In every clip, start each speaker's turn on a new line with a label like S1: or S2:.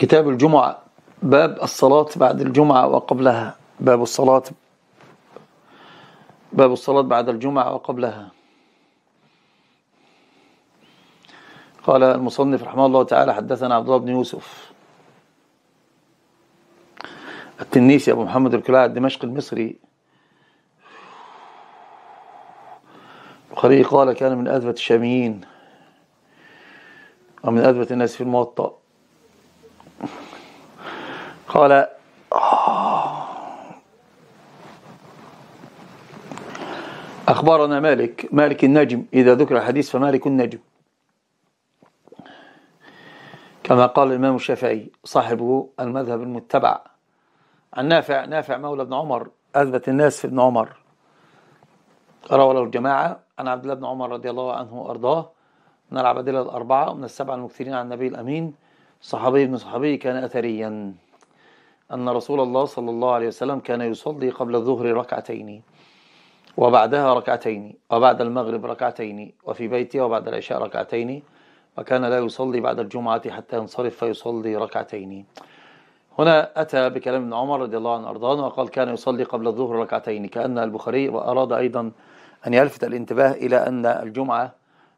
S1: كتاب الجمعة باب الصلاة بعد الجمعة وقبلها باب الصلاة باب الصلاة بعد الجمعة وقبلها قال المصنف رحمه الله تعالى حدثنا عبد الله بن يوسف التنيسي أبو محمد الكلاع الدمشقي المصري البخاري قال كان من أذبة الشاميين ومن أذبة الناس في الموطأ قال أخبرنا مالك مالك النجم إذا ذكر الحديث فمالك النجم كما قال الإمام الشافعي صاحب المذهب المتبع عن نافع نافع مولى ابن عمر أثبت الناس في ابن عمر روى له الجماعة عن عبد الله بن عمر رضي الله عنه وأرضاه من العبادلة الأربعة ومن السبعة المكثرين عن النبي الأمين صحابي ابن صحابي كان أثريا أن رسول الله صلى الله عليه وسلم كان يصلي قبل الظهر ركعتين وبعدها ركعتين وبعد المغرب ركعتين وفي بيته وبعد العشاء ركعتين وكان لا يصلي بعد الجمعة حتى ينصرف فيصلي ركعتين هنا أتى بكلام ابن عمر رضي الله عنه أرضان وقال كان يصلي قبل الظهر ركعتين كأن البخاري وأراد أيضا أن يلفت الانتباه إلى أن الجمعة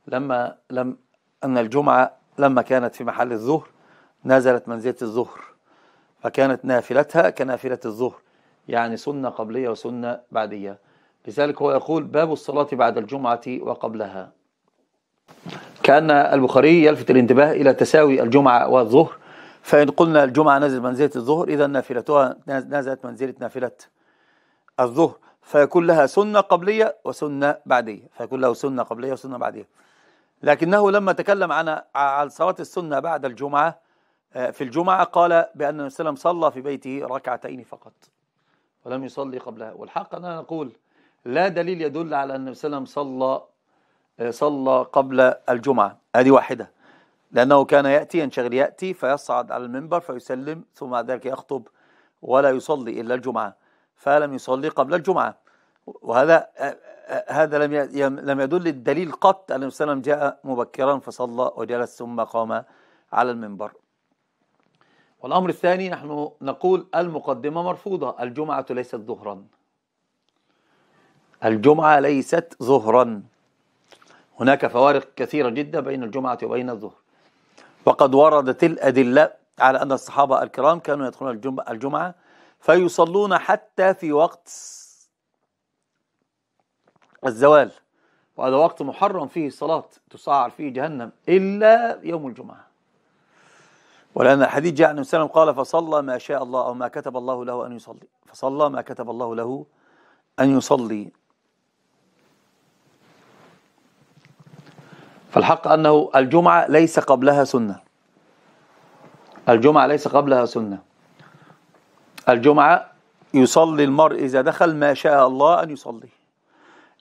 S1: لما لم أن الجمعة لما كانت في محل الظهر نزلت منزلة الظهر فكانت نافلتها كنافلة الظهر يعني سنة قبلية وسنة بعدية لذلك هو يقول باب الصلاة بعد الجمعة وقبلها كأن البخاري يلفت الانتباه إلى تساوي الجمعة والظهر فإن قلنا الجمعة نزلت منزلة الظهر إذا نافلتها نزلت منزلة نافلة الظهر فيكون لها سنة قبلية وسنة بعدية فيكون له سنة قبلية وسنة بعدية لكنه لما تكلم عن عن صلاة السنة بعد الجمعة آه، في الجمعة قال بأن النبي صلى الله عليه وسلم صلى في بيته ركعتين فقط ولم يصلي قبلها والحق أننا نقول لا دليل يدل على أن النبي صلى صلى آه، صلى قبل الجمعة هذه واحدة لأنه كان يأتي ينشغل يأتي فيصعد على المنبر فيسلم ثم بعد ذلك يخطب ولا يصلي إلا الجمعة فلم يصلي قبل الجمعة وهذا آه، هذا لم لم يدل الدليل قط أن النبي صلى الله عليه وسلم جاء مبكرا فصلى وجلس ثم قام على المنبر والأمر الثاني نحن نقول المقدمة مرفوضة الجمعة ليست ظهرا الجمعة ليست ظهرا هناك فوارق كثيرة جدا بين الجمعة وبين الظهر وقد وردت الأدلة على أن الصحابة الكرام كانوا يدخلون الجمعة فيصلون حتى في وقت الزوال وهذا وقت محرم فيه الصلاة تسعر فيه جهنم إلا يوم الجمعة ولأن الحديث جاء عن وسلم قال فصلى ما شاء الله أو ما كتب الله له أن يصلي فصلى ما كتب الله له أن يصلي فالحق أنه الجمعة ليس قبلها سنة الجمعة ليس قبلها سنة الجمعة يصلي المرء إذا دخل ما شاء الله أن يصلي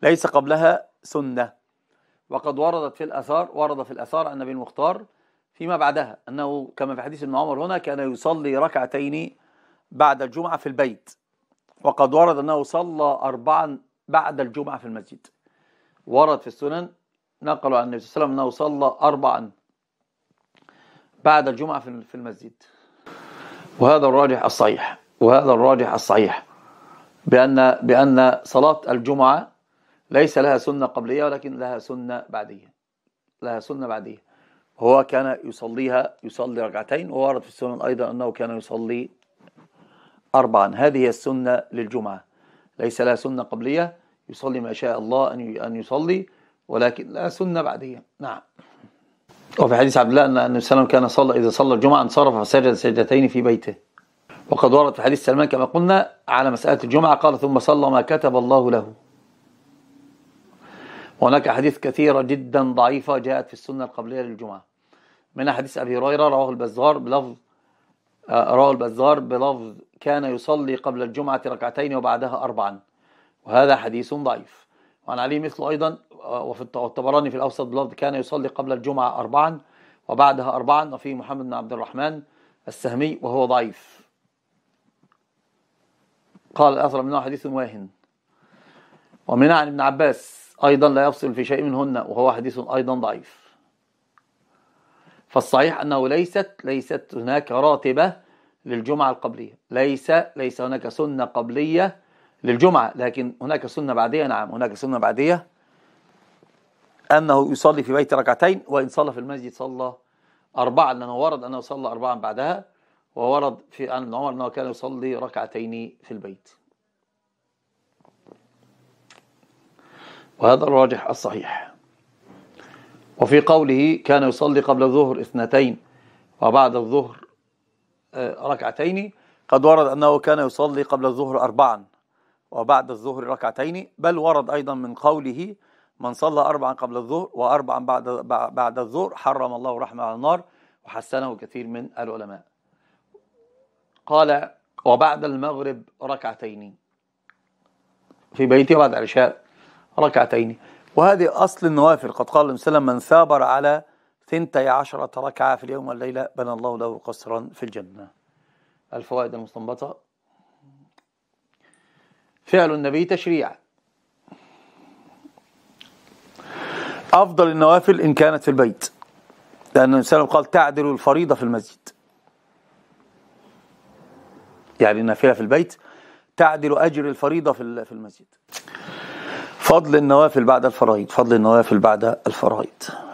S1: ليس قبلها سنة وقد وردت في الأثار ورد في الأثار عن النبي المختار فيما بعدها أنه كما في حديث ابن عمر هنا كان يصلي ركعتين بعد الجمعة في البيت وقد ورد أنه صلى أربعا بعد الجمعة في المسجد ورد في السنن نقلوا عن النبي صلى الله عليه وسلم أنه صلى أربعا بعد الجمعة في المسجد وهذا الراجح الصحيح وهذا الراجح الصحيح بأن بأن صلاة الجمعة ليس لها سنة قبلية ولكن لها سنة بعدية لها سنة بعدية هو كان يصليها يصلي ركعتين وورد في السنن أيضا أنه كان يصلي أربعا هذه هي السنة للجمعة ليس لها سنة قبلية يصلي ما شاء الله أن يصلي ولكن لا سنة بعدية نعم وفي حديث عبد الله أن النبي صلى الله عليه وسلم كان صلى إذا صلى الجمعة انصرف فسجد سجدتين في بيته وقد ورد في حديث سلمان كما قلنا على مسألة الجمعة قال ثم صلى ما كتب الله له وهناك حديث كثيرة جدا ضعيفة جاءت في السنة القبلية للجمعة من حديث أبي هريرة رواه البزار بلفظ آه، رواه البزار بلفظ كان يصلي قبل الجمعة ركعتين وبعدها أربعا وهذا حديث ضعيف وعن علي مثل أيضا آه، وفي الطبراني في الأوسط بلفظ كان يصلي قبل الجمعة أربعا وبعدها أربعا وفي محمد بن عبد الرحمن السهمي وهو ضعيف قال الأثر منه حديث واهن ومن عن ابن عباس أيضا لا يفصل في شيء منهن وهو حديث أيضا ضعيف فالصحيح أنه ليست ليست هناك راتبة للجمعة القبلية ليس ليس هناك سنة قبلية للجمعة لكن هناك سنة بعدية نعم هناك سنة بعدية أنه يصلي في بيت ركعتين وإن صلى في المسجد صلى أربعة لأنه ورد أنه صلى أربعة بعدها وورد في أن عمر أنه كان يصلي ركعتين في البيت وهذا الراجح الصحيح وفي قوله كان يصلي قبل الظهر اثنتين وبعد الظهر آه، ركعتين قد ورد أنه كان يصلي قبل الظهر أربعا وبعد الظهر ركعتين بل ورد أيضا من قوله من صلى أربعا قبل الظهر وأربعا بعد بعد الظهر حرم الله رحمة على النار وحسنه كثير من العلماء قال وبعد المغرب ركعتين في بيتي بعد العشاء ركعتين وهذه أصل النوافل قد قال النبي صلى الله عليه وسلم من ثابر على ثنتي عشرة ركعة في اليوم والليلة بنى الله له قصرا في الجنة الفوائد المستنبطة فعل النبي تشريع أفضل النوافل إن كانت في البيت لأن الإنسان قال تعدل الفريضة في المسجد يعني النافلة في البيت تعدل أجر الفريضة في المسجد فضل النوافل بعد الفرائض فضل النوافل بعد الفرائض